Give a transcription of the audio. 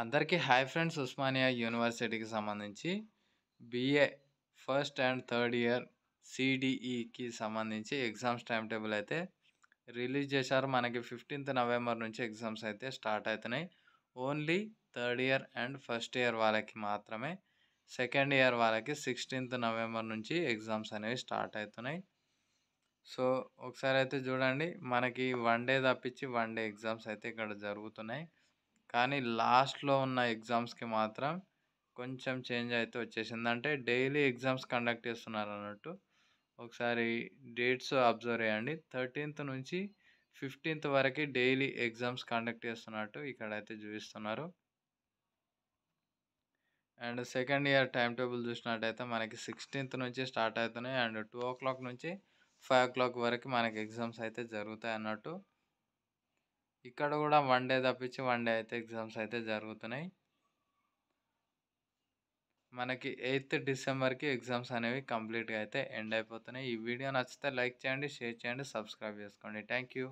అందరికీ hi friends Osmania యూనివర్సిటీకి సంబంధించి BA first and third year సిడిఈకి e సంబంధించి ఎగ్జామ్స్ టైం టేబుల్ అయితే రిలీజ్ చేశారు మనకి ఫిఫ్టీన్త్ నవంబర్ నుంచి ఎగ్జామ్స్ అయితే స్టార్ట్ అవుతున్నాయి only third year and first year వాళ్ళకి మాత్రమే సెకండ్ ఇయర్ వాళ్ళకి సిక్స్టీన్త్ నవంబర్ నుంచి ఎగ్జామ్స్ అనేవి స్టార్ట్ అవుతున్నాయి సో ఒకసారి అయితే చూడండి మనకి వన్ డే తప్పించి వన్ డే ఎగ్జామ్స్ అయితే ఇక్కడ జరుగుతున్నాయి కానీ లాస్ట్లో ఉన్న ఎగ్జామ్స్కి మాత్రం కొంచెం చేంజ్ అయితే వచ్చేసింది అంటే డైలీ ఎగ్జామ్స్ కండక్ట్ చేస్తున్నారు అన్నట్టు ఒకసారి డేట్స్ అబ్జర్వ్ చేయండి థర్టీన్త్ నుంచి ఫిఫ్టీన్త్ వరకు డైలీ ఎగ్జామ్స్ కండక్ట్ చేస్తున్నట్టు ఇక్కడైతే చూపిస్తున్నారు and second year time table చూసినట్టయితే మనకి సిక్స్టీన్త్ నుంచి స్టార్ట్ అవుతున్నాయి అండ్ టూ ఓ క్లాక్ నుంచి ఫైవ్ ఓ క్లాక్ వరకు మనకి ఎగ్జామ్స్ అయితే జరుగుతాయి అన్నట్టు ఇక్కడ కూడా వన్ డే తప్పించి వన్ డే అయితే ఎగ్జామ్స్ అయితే జరుగుతున్నాయి మనకి ఎయిత్ డిసెంబర్కి ఎగ్జామ్స్ అనేవి కంప్లీట్గా అయితే ఎండ్ అయిపోతున్నాయి ఈ వీడియో నచ్చితే లైక్ చేయండి షేర్ చేయండి సబ్స్క్రైబ్ చేసుకోండి థ్యాంక్ యూ